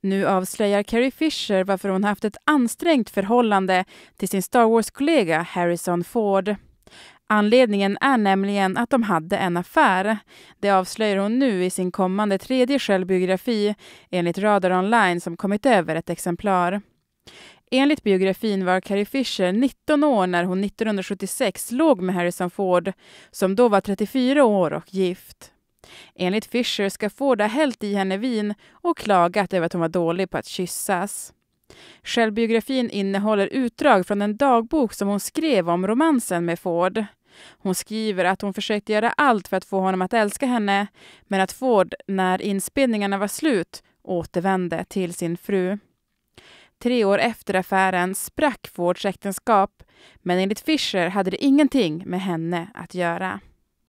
Nu avslöjar Carrie Fisher varför hon haft ett ansträngt förhållande till sin Star Wars-kollega Harrison Ford. Anledningen är nämligen att de hade en affär. Det avslöjar hon nu i sin kommande tredje självbiografi enligt Radar Online som kommit över ett exemplar. Enligt biografin var Carrie Fisher 19 år när hon 1976 låg med Harrison Ford som då var 34 år och gift. Enligt Fisher ska Ford ha hällt i henne vin och klagat över att hon var dålig på att kyssas. Självbiografin innehåller utdrag från en dagbok som hon skrev om romansen med Ford. Hon skriver att hon försökte göra allt för att få honom att älska henne, men att Ford, när inspelningarna var slut, återvände till sin fru. Tre år efter affären sprack Fords äktenskap, men enligt Fisher hade det ingenting med henne att göra.